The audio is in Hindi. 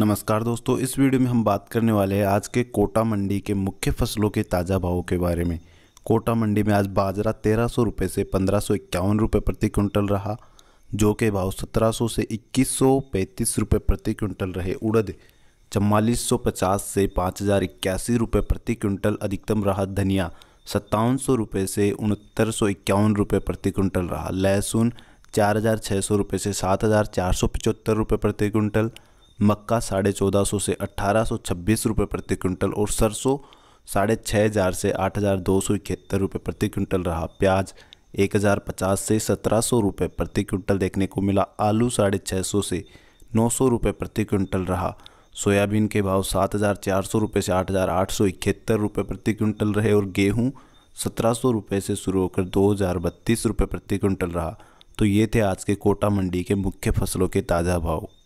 नमस्कार दोस्तों इस वीडियो में हम बात करने वाले हैं आज के कोटा मंडी के मुख्य फसलों के ताज़ा भावों के बारे में कोटा मंडी में आज बाजरा तेरह सौ रुपये से पंद्रह सौ इक्यावन रुपये प्रति क्विंटल रहा जो के भाव सत्रह सौ से इक्कीस सौ पैंतीस रुपये प्रति क्विंटल रहे उड़द चवालीस सौ पचास से पाँच हज़ार इक्यासी रुपये प्रति क्विंटल अधिकतम रहा धनिया सत्तावन सौ रुपये से उनहत्तर सौ इक्यावन रुपये प्रति क्विंटल रहा लहसुन चार हज़ार छः सौ रुपये से सात हज़ार चार सौ पचहत्तर रुपये प्रति क्विंटल मक्का साढ़े चौदह सौ से अट्ठारह सौ छब्बीस रुपये प्रति क्विंटल और सरसों साढ़े छः हज़ार से आठ हज़ार दो सौ इकहत्तर रुपये प्रति क्विंटल रहा प्याज एक हज़ार पचास से सत्रह सौ रुपये प्रति क्विंटल देखने को मिला आलू साढ़े छः सौ से नौ सौ रुपये प्रति क्विंटल रहा सोयाबीन के भाव सात हज़ार चार सौ रुपये से आठ हज़ार आठ सौ इकहत्तर रुपये प्रति क्विंटल रहे और गेहूँ सत्रह सौ रुपये से शुरू होकर दो हज़ार बत्तीस रुपये प्रति क्विंटल रहा तो ये थे आज के कोटा मंडी के मुख्य फसलों के ताज़ा भाव